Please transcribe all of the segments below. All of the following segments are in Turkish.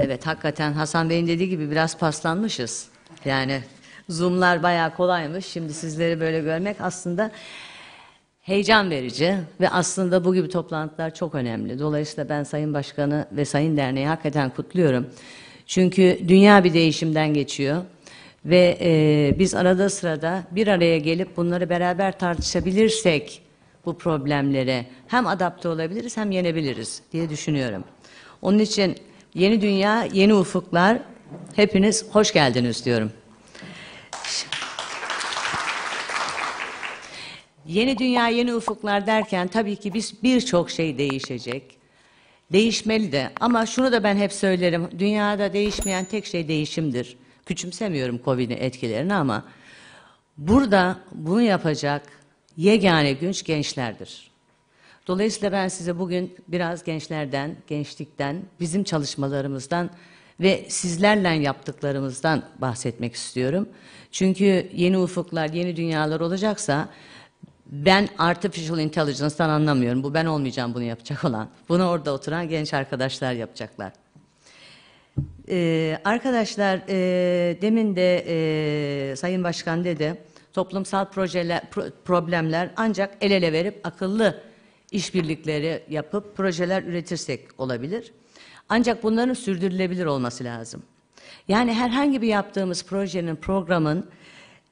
Evet hakikaten Hasan Bey'in dediği gibi biraz paslanmışız. Yani zoomlar bayağı kolaymış. Şimdi sizleri böyle görmek aslında heyecan verici ve aslında bu gibi toplantılar çok önemli. Dolayısıyla ben Sayın Başkanı ve Sayın Derneği hakikaten kutluyorum. Çünkü dünya bir değişimden geçiyor ve e, biz arada sırada bir araya gelip bunları beraber tartışabilirsek bu problemlere hem adapte olabiliriz hem yenebiliriz diye düşünüyorum. Onun için Yeni dünya, yeni ufuklar. Hepiniz hoş geldiniz diyorum. Yeni dünya, yeni ufuklar derken tabii ki biz birçok şey değişecek. Değişmeli de ama şunu da ben hep söylerim. Dünyada değişmeyen tek şey değişimdir. Küçümsemiyorum Covid'in etkilerini ama burada bunu yapacak yegane güç gençlerdir. Dolayısıyla ben size bugün biraz gençlerden, gençlikten, bizim çalışmalarımızdan ve sizlerle yaptıklarımızdan bahsetmek istiyorum. Çünkü yeni ufuklar, yeni dünyalar olacaksa ben artificial intelligence'dan anlamıyorum. Bu ben olmayacağım bunu yapacak olan. Bunu orada oturan genç arkadaşlar yapacaklar. Ee, arkadaşlar e, demin de e, Sayın Başkan dedi toplumsal projeler, pro, problemler ancak el ele verip akıllı işbirlikleri yapıp projeler üretirsek olabilir. Ancak bunların sürdürülebilir olması lazım. Yani herhangi bir yaptığımız projenin, programın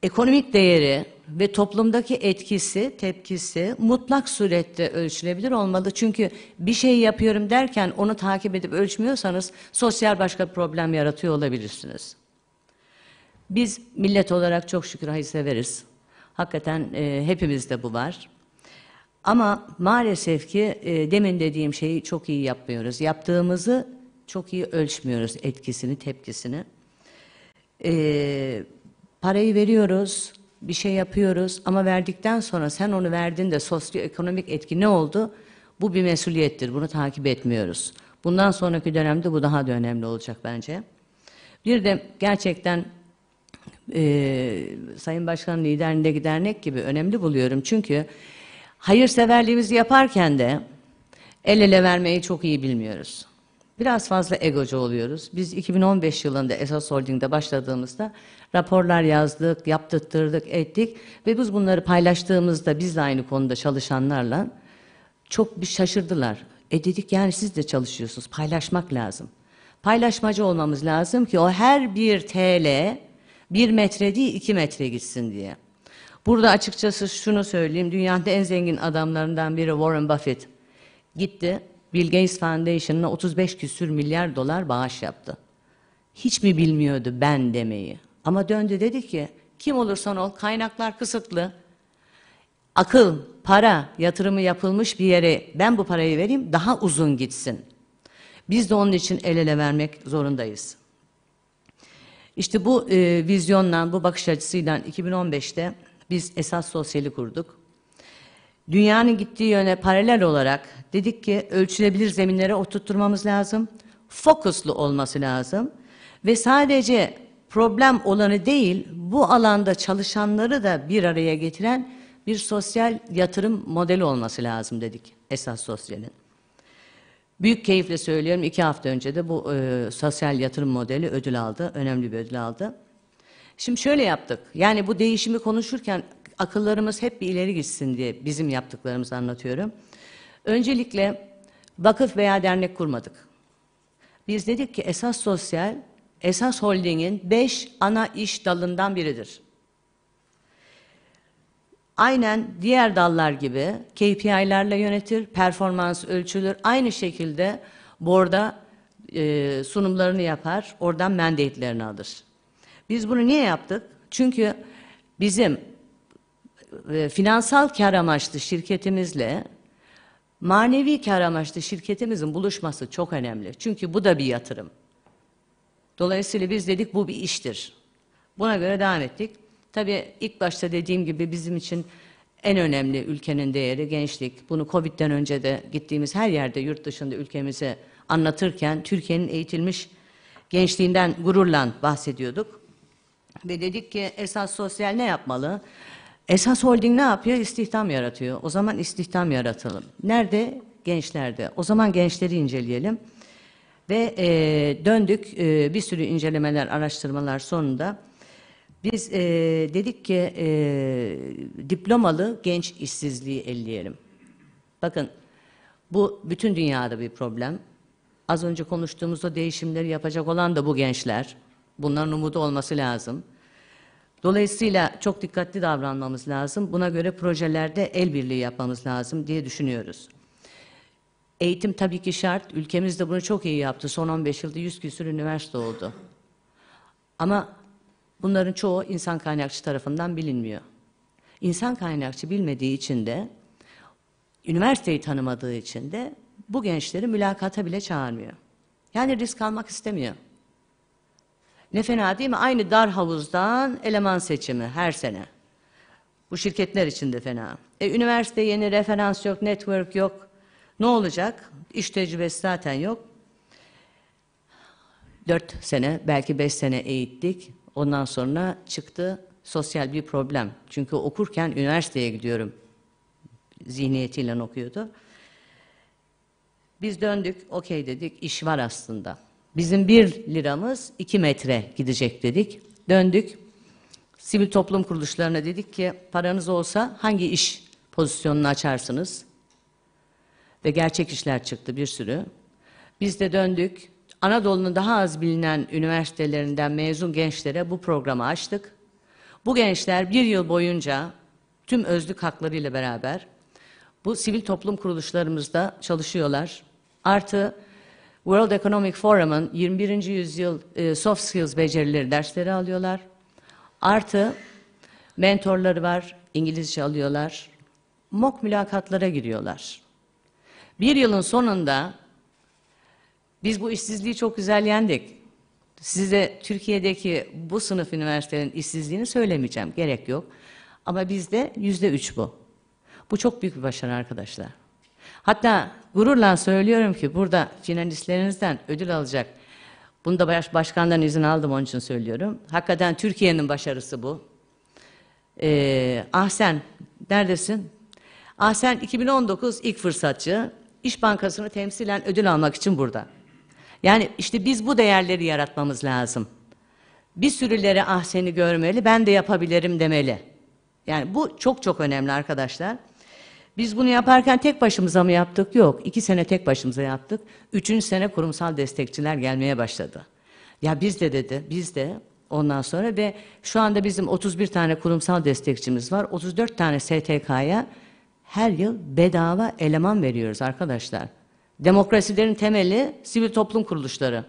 ekonomik değeri ve toplumdaki etkisi, tepkisi mutlak surette ölçülebilir olmalı. Çünkü bir şey yapıyorum derken onu takip edip ölçmüyorsanız sosyal başka problem yaratıyor olabilirsiniz. Biz millet olarak çok şükür hayır severiz. Hakikaten e, hepimizde bu var. Ama maalesef ki e, demin dediğim şeyi çok iyi yapmıyoruz. Yaptığımızı çok iyi ölçmüyoruz etkisini, tepkisini. E, parayı veriyoruz, bir şey yapıyoruz ama verdikten sonra sen onu verdin de sosyoekonomik etki ne oldu? Bu bir mesuliyettir, bunu takip etmiyoruz. Bundan sonraki dönemde bu daha da önemli olacak bence. Bir de gerçekten e, Sayın Başkan liderinde dernek gibi önemli buluyorum çünkü hayırseverliğimizi yaparken de el ele vermeyi çok iyi bilmiyoruz. Biraz fazla egocu oluyoruz. Biz 2015 yılında Esas Holding'de başladığımızda raporlar yazdık, yaptırttırdık, ettik ve biz bunları paylaştığımızda bizle aynı konuda çalışanlarla çok bir şaşırdılar. E dedik yani siz de çalışıyorsunuz, paylaşmak lazım. Paylaşmacı olmamız lazım ki o her bir TL bir metre değil iki metre gitsin diye. Burada açıkçası şunu söyleyeyim. Dünyanın en zengin adamlarından biri Warren Buffett gitti. Bill Gates Foundation'ına 35 küsür milyar dolar bağış yaptı. Hiç mi bilmiyordu ben demeyi? Ama döndü dedi ki kim olursan ol kaynaklar kısıtlı. Akıl, para yatırımı yapılmış bir yere ben bu parayı vereyim daha uzun gitsin. Biz de onun için el ele vermek zorundayız. İşte bu e, vizyonla, bu bakış açısıyla 2015'te biz esas sosyali kurduk. Dünyanın gittiği yöne paralel olarak dedik ki ölçülebilir zeminlere oturtturmamız lazım. Fokuslu olması lazım. Ve sadece problem olanı değil bu alanda çalışanları da bir araya getiren bir sosyal yatırım modeli olması lazım dedik esas sosyalin. Büyük keyifle söylüyorum iki hafta önce de bu e, sosyal yatırım modeli ödül aldı, önemli bir ödül aldı. Şimdi şöyle yaptık. Yani bu değişimi konuşurken akıllarımız hep bir ileri gitsin diye bizim yaptıklarımızı anlatıyorum. Öncelikle vakıf veya dernek kurmadık. Biz dedik ki esas sosyal, esas holdingin beş ana iş dalından biridir. Aynen diğer dallar gibi KPI'lerle yönetir, performans ölçülür. Aynı şekilde borda e, sunumlarını yapar, oradan mandate'lerini alır. Biz bunu niye yaptık? Çünkü bizim e, finansal kar amaçlı şirketimizle manevi kar amaçlı şirketimizin buluşması çok önemli. Çünkü bu da bir yatırım. Dolayısıyla biz dedik bu bir iştir. Buna göre devam ettik. Tabii ilk başta dediğim gibi bizim için en önemli ülkenin değeri gençlik. Bunu Covid'den önce de gittiğimiz her yerde yurt dışında ülkemize anlatırken Türkiye'nin eğitilmiş gençliğinden gururla bahsediyorduk. Ve dedik ki esas sosyal ne yapmalı? Esas holding ne yapıyor? İstihdam yaratıyor. O zaman istihdam yaratalım. Nerede? Gençlerde. O zaman gençleri inceleyelim. Ve e, döndük e, bir sürü incelemeler, araştırmalar sonunda. Biz e, dedik ki e, diplomalı genç işsizliği elleyelim. Bakın bu bütün dünyada bir problem. Az önce konuştuğumuzda değişimleri yapacak olan da bu gençler. Bunların umudu olması lazım. Dolayısıyla çok dikkatli davranmamız lazım. Buna göre projelerde el birliği yapmamız lazım diye düşünüyoruz. Eğitim tabii ki şart. Ülkemiz de bunu çok iyi yaptı. Son 15 yılda 100 küsur üniversite oldu. Ama bunların çoğu insan kaynakçı tarafından bilinmiyor. İnsan kaynakçı bilmediği için de, üniversiteyi tanımadığı için de bu gençleri mülakata bile çağırmıyor. Yani risk almak istemiyor. Ne fena değil mi? Aynı dar havuzdan eleman seçimi her sene. Bu şirketler için de fena. E, üniversite yeni referans yok, network yok. Ne olacak? İş tecrübesi zaten yok. Dört sene, belki beş sene eğittik. Ondan sonra çıktı sosyal bir problem. Çünkü okurken üniversiteye gidiyorum. Zihniyetiyle okuyordu. Biz döndük, okey dedik, iş var aslında. Bizim bir liramız iki metre gidecek dedik. Döndük. Sivil toplum kuruluşlarına dedik ki paranız olsa hangi iş pozisyonunu açarsınız? Ve gerçek işler çıktı bir sürü. Biz de döndük. Anadolu'nun daha az bilinen üniversitelerinden mezun gençlere bu programı açtık. Bu gençler bir yıl boyunca tüm özlük haklarıyla beraber bu sivil toplum kuruluşlarımızda çalışıyorlar. Artı World Economic Forum'un 21. yüzyıl e, soft skills becerileri dersleri alıyorlar. Artı mentorları var, İngilizce alıyorlar. Mock mülakatlara giriyorlar. Bir yılın sonunda biz bu işsizliği çok güzel yendik. Size Türkiye'deki bu sınıf üniversitenin işsizliğini söylemeyeceğim, gerek yok. Ama bizde yüzde üç bu. Bu çok büyük bir başarı arkadaşlar. Hatta gururla söylüyorum ki burada finalistlerinizden ödül alacak. Bunu da baş, başkandan izin aldım onun için söylüyorum. Hakikaten Türkiye'nin başarısı bu. Ee, Ahsen neredesin? Ahsen 2019 ilk fırsatçı. İş Bankası'nı temsilen ödül almak için burada. Yani işte biz bu değerleri yaratmamız lazım. Bir sürüleri Ahsen'i görmeli, ben de yapabilirim demeli. Yani bu çok çok önemli arkadaşlar. Biz bunu yaparken tek başımıza mı yaptık? Yok. İki sene tek başımıza yaptık. Üçüncü sene kurumsal destekçiler gelmeye başladı. Ya biz de dedi, biz de ondan sonra ve şu anda bizim 31 tane kurumsal destekçimiz var. 34 tane STK'ya her yıl bedava eleman veriyoruz arkadaşlar. Demokrasilerin temeli sivil toplum kuruluşları.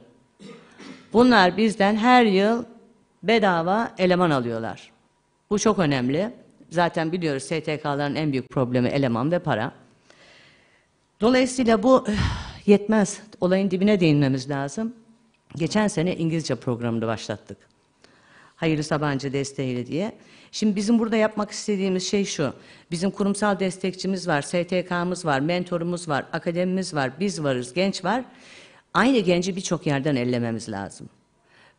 Bunlar bizden her yıl bedava eleman alıyorlar. Bu çok önemli. Zaten biliyoruz STK'ların en büyük problemi eleman ve para. Dolayısıyla bu eh, yetmez. Olayın dibine değinmemiz lazım. Geçen sene İngilizce programını başlattık. Hayırlı Sabancı desteğiyle diye. Şimdi bizim burada yapmak istediğimiz şey şu. Bizim kurumsal destekçimiz var, STK'mız var, mentorumuz var, akademimiz var, biz varız, genç var. Aynı genci birçok yerden ellememiz lazım.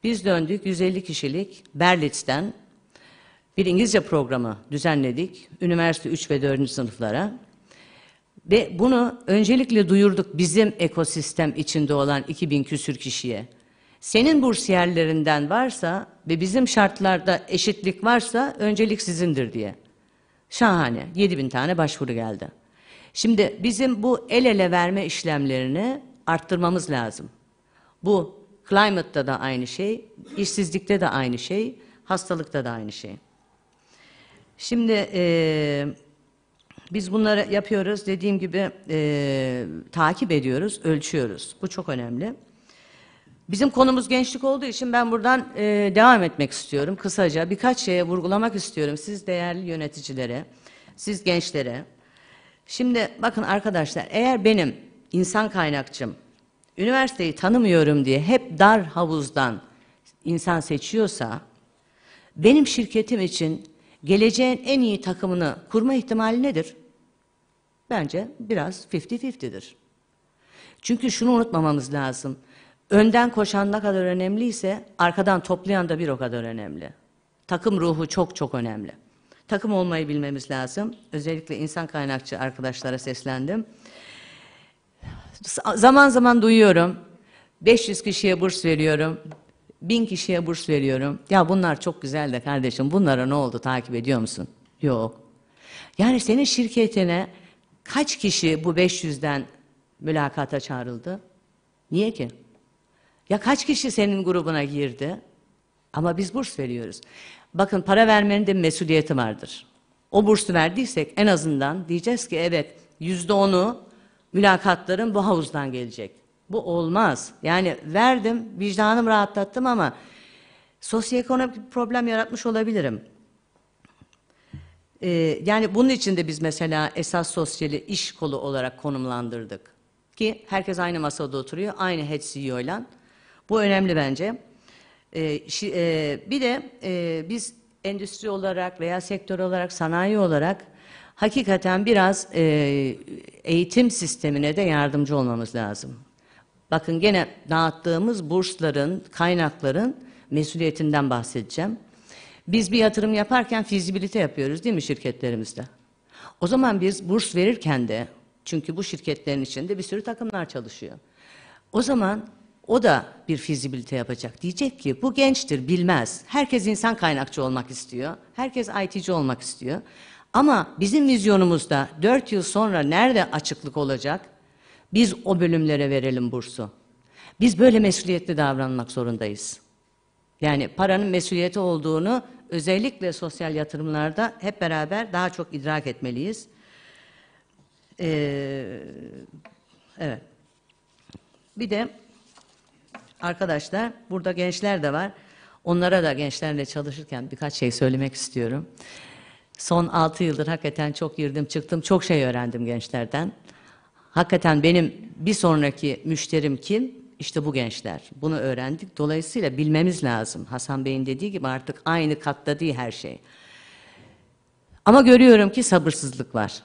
Biz döndük 150 kişilik Berlitz'ten bir İngilizce programı düzenledik. Üniversite 3 ve 4. sınıflara. Ve bunu öncelikle duyurduk bizim ekosistem içinde olan 2000 küsür kişiye. Senin bursiyerlerinden varsa ve bizim şartlarda eşitlik varsa öncelik sizindir diye. Şahane. 7000 tane başvuru geldi. Şimdi bizim bu el ele verme işlemlerini arttırmamız lazım. Bu climate'da da aynı şey, işsizlikte de aynı şey, hastalıkta da aynı şey. Şimdi e, biz bunları yapıyoruz. Dediğim gibi e, takip ediyoruz, ölçüyoruz. Bu çok önemli. Bizim konumuz gençlik olduğu için ben buradan e, devam etmek istiyorum. Kısaca birkaç şeye vurgulamak istiyorum. Siz değerli yöneticilere, siz gençlere. Şimdi bakın arkadaşlar eğer benim insan kaynakçım üniversiteyi tanımıyorum diye hep dar havuzdan insan seçiyorsa benim şirketim için geleceğin en iyi takımını kurma ihtimali nedir? Bence biraz 50-50'dir. Çünkü şunu unutmamamız lazım. Önden koşan ne kadar önemliyse arkadan toplayan da bir o kadar önemli. Takım ruhu çok çok önemli. Takım olmayı bilmemiz lazım. Özellikle insan kaynakçı arkadaşlara seslendim. Zaman zaman duyuyorum. 500 kişiye burs veriyorum bin kişiye burs veriyorum. Ya bunlar çok güzel de kardeşim bunlara ne oldu takip ediyor musun? Yok. Yani senin şirketine kaç kişi bu 500'den mülakata çağrıldı? Niye ki? Ya kaç kişi senin grubuna girdi? Ama biz burs veriyoruz. Bakın para vermenin de mesuliyeti vardır. O bursu verdiysek en azından diyeceğiz ki evet yüzde onu mülakatların bu havuzdan gelecek. Bu olmaz. Yani verdim, vicdanım rahatlattım ama sosyoekonomik bir problem yaratmış olabilirim. Ee, yani bunun için de biz mesela esas sosyali iş kolu olarak konumlandırdık. Ki herkes aynı masada oturuyor, aynı head CEO ile. Bu önemli bence. Ee, şi, e, bir de e, biz endüstri olarak veya sektör olarak, sanayi olarak hakikaten biraz e, eğitim sistemine de yardımcı olmamız lazım. Bakın gene dağıttığımız bursların, kaynakların mesuliyetinden bahsedeceğim. Biz bir yatırım yaparken fizibilite yapıyoruz değil mi şirketlerimizde? O zaman biz burs verirken de çünkü bu şirketlerin içinde bir sürü takımlar çalışıyor. O zaman o da bir fizibilite yapacak. Diyecek ki bu gençtir, bilmez. Herkes insan kaynakçı olmak istiyor. Herkes IT'ci olmak istiyor. Ama bizim vizyonumuzda 4 yıl sonra nerede açıklık olacak? Biz o bölümlere verelim bursu. Biz böyle mesuliyetli davranmak zorundayız. Yani paranın mesuliyeti olduğunu özellikle sosyal yatırımlarda hep beraber daha çok idrak etmeliyiz. Ee, evet. Bir de arkadaşlar burada gençler de var. Onlara da gençlerle çalışırken birkaç şey söylemek istiyorum. Son altı yıldır hakikaten çok girdim çıktım. Çok şey öğrendim gençlerden hakikaten benim bir sonraki müşterim kim? İşte bu gençler. Bunu öğrendik. Dolayısıyla bilmemiz lazım. Hasan Bey'in dediği gibi artık aynı katta değil her şey. Ama görüyorum ki sabırsızlık var.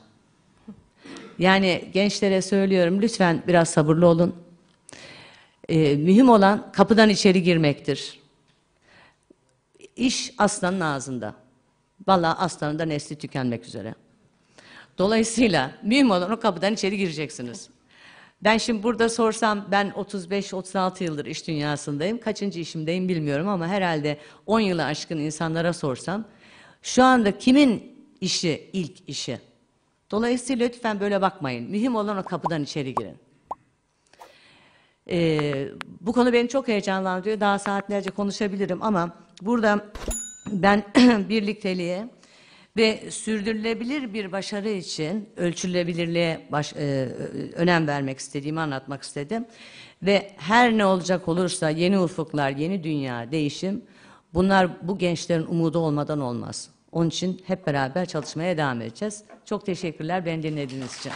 Yani gençlere söylüyorum lütfen biraz sabırlı olun. Ee, mühim olan kapıdan içeri girmektir. İş aslanın ağzında. Valla aslanın da nesli tükenmek üzere. Dolayısıyla mühim olan o kapıdan içeri gireceksiniz. Ben şimdi burada sorsam ben 35-36 yıldır iş dünyasındayım. Kaçıncı işimdeyim bilmiyorum ama herhalde 10 yılı aşkın insanlara sorsam şu anda kimin işi ilk işi? Dolayısıyla lütfen böyle bakmayın. Mühim olan o kapıdan içeri girin. Ee, bu konu beni çok heyecanlandırıyor. Daha saatlerce konuşabilirim ama burada ben birlikteliğe ve sürdürülebilir bir başarı için ölçülebilirliğe baş, e, önem vermek istediğimi anlatmak istedim. Ve her ne olacak olursa yeni ufuklar, yeni dünya, değişim bunlar bu gençlerin umudu olmadan olmaz. Onun için hep beraber çalışmaya devam edeceğiz. Çok teşekkürler beni dinlediğiniz için.